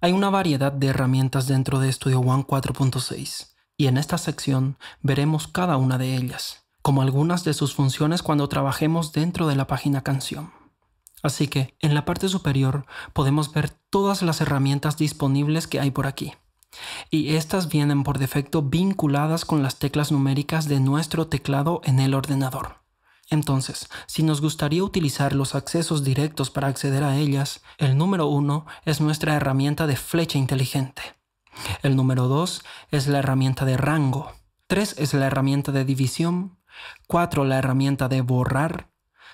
Hay una variedad de herramientas dentro de Studio One 4.6 y en esta sección veremos cada una de ellas, como algunas de sus funciones cuando trabajemos dentro de la página canción. Así que en la parte superior podemos ver todas las herramientas disponibles que hay por aquí. Y estas vienen por defecto vinculadas con las teclas numéricas de nuestro teclado en el ordenador. Entonces, si nos gustaría utilizar los accesos directos para acceder a ellas, el número 1 es nuestra herramienta de flecha inteligente. El número 2 es la herramienta de rango. 3 es la herramienta de división. 4 la herramienta de borrar.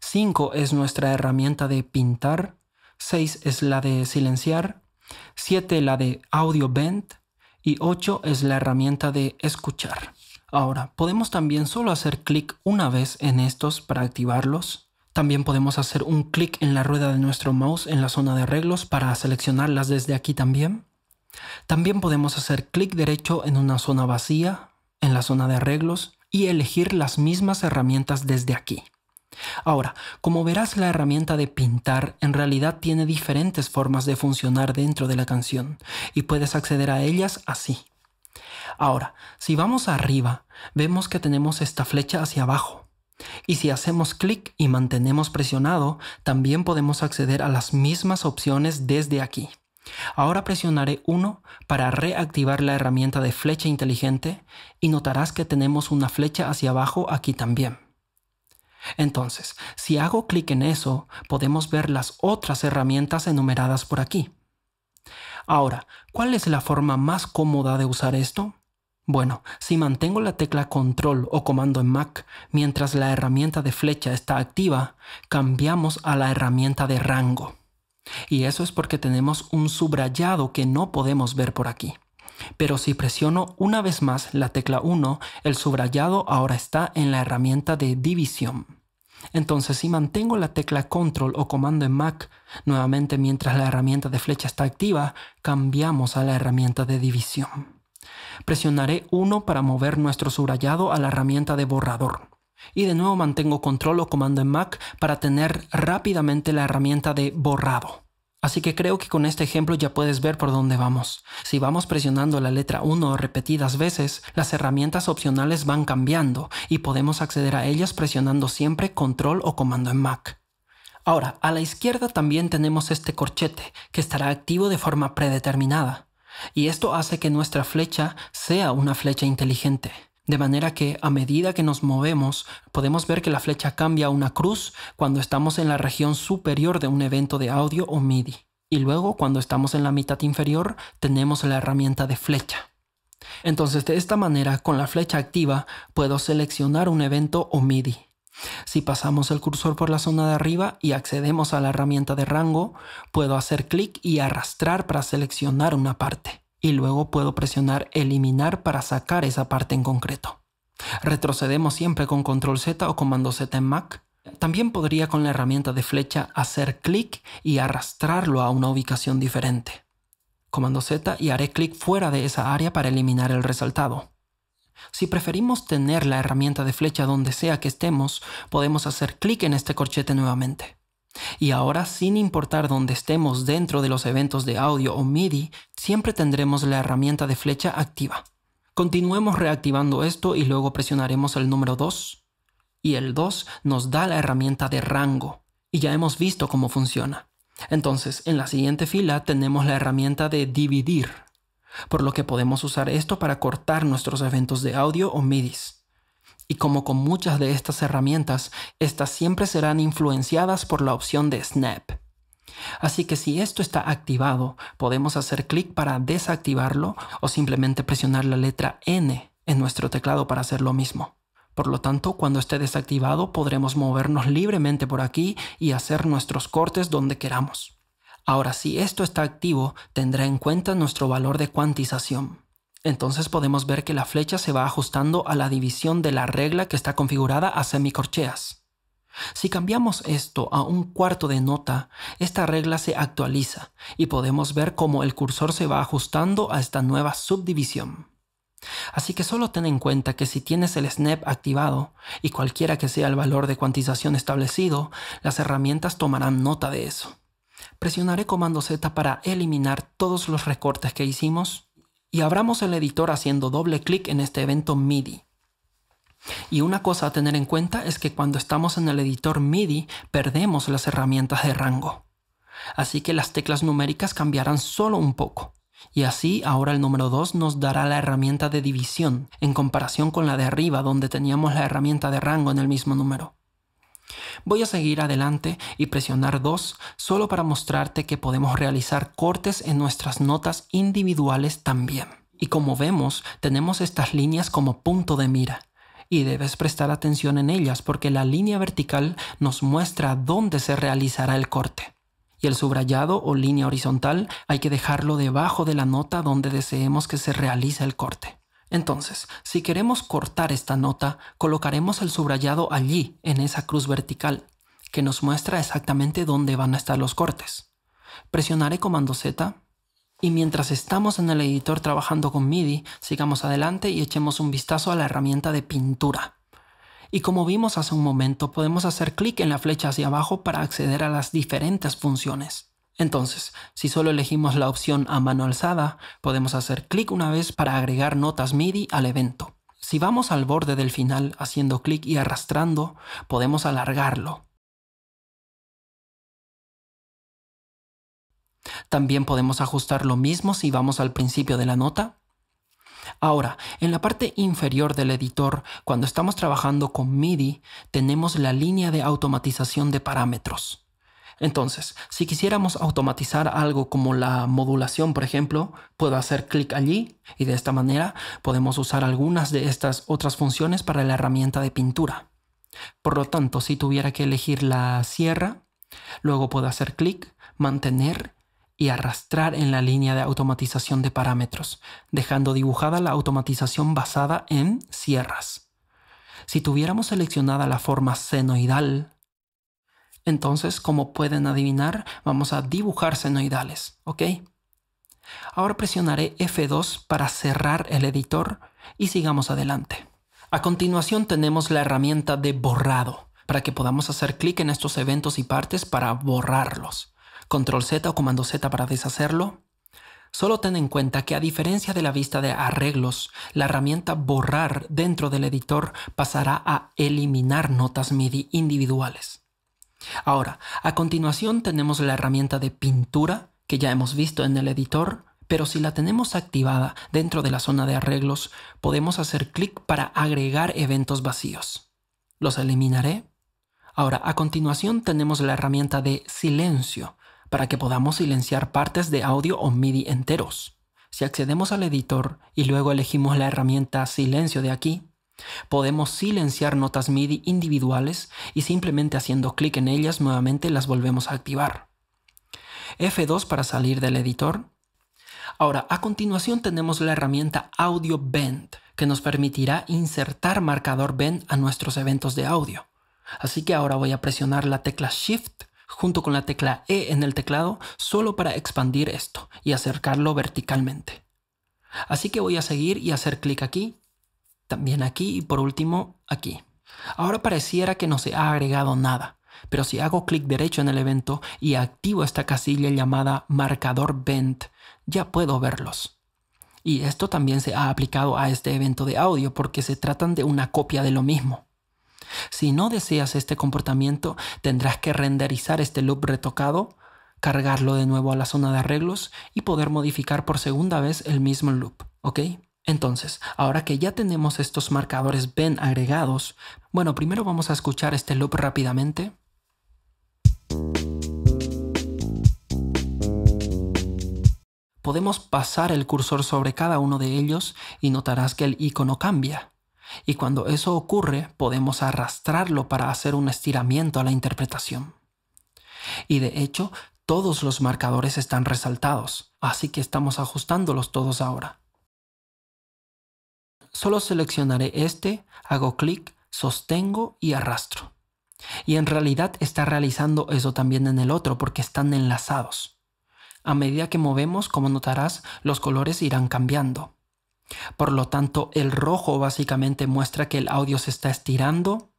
5 es nuestra herramienta de pintar. 6 es la de silenciar. 7 la de audio bend. Y 8 es la herramienta de escuchar. Ahora, podemos también solo hacer clic una vez en estos para activarlos. También podemos hacer un clic en la rueda de nuestro mouse en la zona de arreglos para seleccionarlas desde aquí también. También podemos hacer clic derecho en una zona vacía, en la zona de arreglos, y elegir las mismas herramientas desde aquí. Ahora, como verás la herramienta de pintar en realidad tiene diferentes formas de funcionar dentro de la canción y puedes acceder a ellas así. Ahora, si vamos arriba, vemos que tenemos esta flecha hacia abajo. Y si hacemos clic y mantenemos presionado, también podemos acceder a las mismas opciones desde aquí. Ahora presionaré 1 para reactivar la herramienta de flecha inteligente y notarás que tenemos una flecha hacia abajo aquí también. Entonces, si hago clic en eso, podemos ver las otras herramientas enumeradas por aquí. Ahora, ¿cuál es la forma más cómoda de usar esto? Bueno, si mantengo la tecla control o comando en Mac mientras la herramienta de flecha está activa, cambiamos a la herramienta de rango. Y eso es porque tenemos un subrayado que no podemos ver por aquí. Pero si presiono una vez más la tecla 1, el subrayado ahora está en la herramienta de división. Entonces, si mantengo la tecla Control o comando en Mac, nuevamente mientras la herramienta de flecha está activa, cambiamos a la herramienta de división. Presionaré 1 para mover nuestro subrayado a la herramienta de borrador. Y de nuevo mantengo control o comando en Mac para tener rápidamente la herramienta de borrado. Así que creo que con este ejemplo ya puedes ver por dónde vamos. Si vamos presionando la letra 1 repetidas veces, las herramientas opcionales van cambiando y podemos acceder a ellas presionando siempre control o comando en Mac. Ahora, a la izquierda también tenemos este corchete, que estará activo de forma predeterminada. Y esto hace que nuestra flecha sea una flecha inteligente. De manera que a medida que nos movemos, podemos ver que la flecha cambia a una cruz cuando estamos en la región superior de un evento de audio o MIDI. Y luego, cuando estamos en la mitad inferior, tenemos la herramienta de flecha. Entonces, de esta manera, con la flecha activa, puedo seleccionar un evento o MIDI. Si pasamos el cursor por la zona de arriba y accedemos a la herramienta de rango, puedo hacer clic y arrastrar para seleccionar una parte y luego puedo presionar eliminar para sacar esa parte en concreto. Retrocedemos siempre con control Z o comando Z en Mac. También podría con la herramienta de flecha hacer clic y arrastrarlo a una ubicación diferente. Comando Z y haré clic fuera de esa área para eliminar el resaltado. Si preferimos tener la herramienta de flecha donde sea que estemos, podemos hacer clic en este corchete nuevamente. Y ahora, sin importar dónde estemos dentro de los eventos de audio o MIDI, siempre tendremos la herramienta de flecha activa. Continuemos reactivando esto y luego presionaremos el número 2. Y el 2 nos da la herramienta de rango. Y ya hemos visto cómo funciona. Entonces, en la siguiente fila tenemos la herramienta de dividir por lo que podemos usar esto para cortar nuestros eventos de audio o MIDIs. Y como con muchas de estas herramientas, estas siempre serán influenciadas por la opción de Snap. Así que si esto está activado, podemos hacer clic para desactivarlo o simplemente presionar la letra N en nuestro teclado para hacer lo mismo. Por lo tanto, cuando esté desactivado podremos movernos libremente por aquí y hacer nuestros cortes donde queramos. Ahora, si esto está activo, tendrá en cuenta nuestro valor de cuantización. Entonces podemos ver que la flecha se va ajustando a la división de la regla que está configurada a semicorcheas. Si cambiamos esto a un cuarto de nota, esta regla se actualiza y podemos ver cómo el cursor se va ajustando a esta nueva subdivisión. Así que solo ten en cuenta que si tienes el snap activado y cualquiera que sea el valor de cuantización establecido, las herramientas tomarán nota de eso presionaré comando Z para eliminar todos los recortes que hicimos y abramos el editor haciendo doble clic en este evento MIDI. Y una cosa a tener en cuenta es que cuando estamos en el editor MIDI perdemos las herramientas de rango. Así que las teclas numéricas cambiarán solo un poco. Y así ahora el número 2 nos dará la herramienta de división en comparación con la de arriba donde teníamos la herramienta de rango en el mismo número. Voy a seguir adelante y presionar 2 solo para mostrarte que podemos realizar cortes en nuestras notas individuales también. Y como vemos, tenemos estas líneas como punto de mira y debes prestar atención en ellas porque la línea vertical nos muestra dónde se realizará el corte. Y el subrayado o línea horizontal hay que dejarlo debajo de la nota donde deseemos que se realice el corte. Entonces, si queremos cortar esta nota, colocaremos el subrayado allí, en esa cruz vertical, que nos muestra exactamente dónde van a estar los cortes. Presionaré comando Z y mientras estamos en el editor trabajando con MIDI, sigamos adelante y echemos un vistazo a la herramienta de pintura. Y como vimos hace un momento, podemos hacer clic en la flecha hacia abajo para acceder a las diferentes funciones. Entonces, si solo elegimos la opción a mano alzada, podemos hacer clic una vez para agregar notas MIDI al evento. Si vamos al borde del final haciendo clic y arrastrando, podemos alargarlo. También podemos ajustar lo mismo si vamos al principio de la nota. Ahora, en la parte inferior del editor, cuando estamos trabajando con MIDI, tenemos la línea de automatización de parámetros. Entonces, si quisiéramos automatizar algo como la modulación, por ejemplo, puedo hacer clic allí y de esta manera podemos usar algunas de estas otras funciones para la herramienta de pintura. Por lo tanto, si tuviera que elegir la sierra, luego puedo hacer clic, mantener y arrastrar en la línea de automatización de parámetros, dejando dibujada la automatización basada en sierras. Si tuviéramos seleccionada la forma senoidal, entonces, como pueden adivinar, vamos a dibujar senoidales, ¿ok? Ahora presionaré F2 para cerrar el editor y sigamos adelante. A continuación tenemos la herramienta de borrado para que podamos hacer clic en estos eventos y partes para borrarlos. Control Z o Comando Z para deshacerlo. Solo ten en cuenta que a diferencia de la vista de arreglos, la herramienta borrar dentro del editor pasará a eliminar notas MIDI individuales. Ahora, a continuación tenemos la herramienta de pintura que ya hemos visto en el editor, pero si la tenemos activada dentro de la zona de arreglos, podemos hacer clic para agregar eventos vacíos. Los eliminaré. Ahora, a continuación tenemos la herramienta de silencio para que podamos silenciar partes de audio o MIDI enteros. Si accedemos al editor y luego elegimos la herramienta silencio de aquí, Podemos silenciar notas MIDI individuales y simplemente haciendo clic en ellas nuevamente las volvemos a activar. F2 para salir del editor. Ahora, a continuación tenemos la herramienta Audio Bend, que nos permitirá insertar marcador Bend a nuestros eventos de audio. Así que ahora voy a presionar la tecla Shift junto con la tecla E en el teclado solo para expandir esto y acercarlo verticalmente. Así que voy a seguir y hacer clic aquí también aquí y por último aquí. Ahora pareciera que no se ha agregado nada, pero si hago clic derecho en el evento y activo esta casilla llamada marcador vent, ya puedo verlos. Y esto también se ha aplicado a este evento de audio porque se tratan de una copia de lo mismo. Si no deseas este comportamiento, tendrás que renderizar este loop retocado, cargarlo de nuevo a la zona de arreglos y poder modificar por segunda vez el mismo loop, ¿ok? Entonces, ahora que ya tenemos estos marcadores bien agregados, bueno, primero vamos a escuchar este loop rápidamente. Podemos pasar el cursor sobre cada uno de ellos y notarás que el icono cambia. Y cuando eso ocurre, podemos arrastrarlo para hacer un estiramiento a la interpretación. Y de hecho, todos los marcadores están resaltados, así que estamos ajustándolos todos ahora. Solo seleccionaré este, hago clic, sostengo y arrastro. Y en realidad está realizando eso también en el otro porque están enlazados. A medida que movemos, como notarás, los colores irán cambiando. Por lo tanto, el rojo básicamente muestra que el audio se está estirando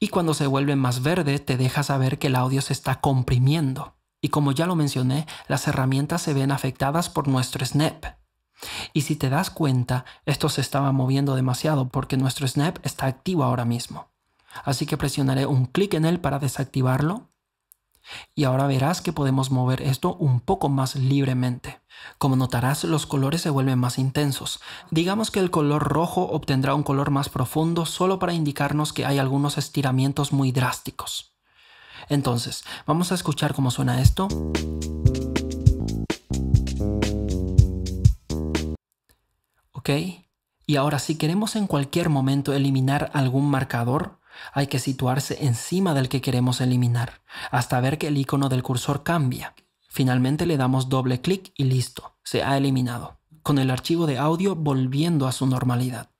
y cuando se vuelve más verde te deja saber que el audio se está comprimiendo. Y como ya lo mencioné, las herramientas se ven afectadas por nuestro snap. Y si te das cuenta, esto se estaba moviendo demasiado porque nuestro snap está activo ahora mismo. Así que presionaré un clic en él para desactivarlo. Y ahora verás que podemos mover esto un poco más libremente. Como notarás, los colores se vuelven más intensos. Digamos que el color rojo obtendrá un color más profundo solo para indicarnos que hay algunos estiramientos muy drásticos. Entonces, vamos a escuchar cómo suena esto. Y ahora si queremos en cualquier momento eliminar algún marcador, hay que situarse encima del que queremos eliminar, hasta ver que el icono del cursor cambia. Finalmente le damos doble clic y listo, se ha eliminado, con el archivo de audio volviendo a su normalidad.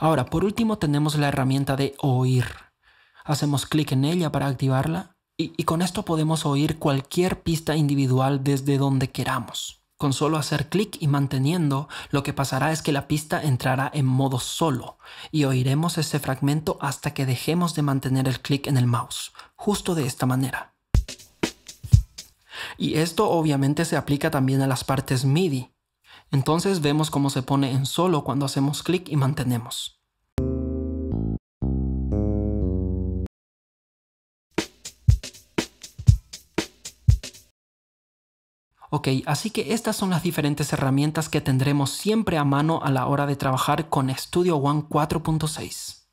Ahora, por último tenemos la herramienta de oír. Hacemos clic en ella para activarla y con esto podemos oír cualquier pista individual desde donde queramos. Con solo hacer clic y manteniendo, lo que pasará es que la pista entrará en modo solo y oiremos ese fragmento hasta que dejemos de mantener el clic en el mouse, justo de esta manera. Y esto obviamente se aplica también a las partes MIDI. Entonces vemos cómo se pone en solo cuando hacemos clic y mantenemos. Ok, así que estas son las diferentes herramientas que tendremos siempre a mano a la hora de trabajar con Studio One 4.6.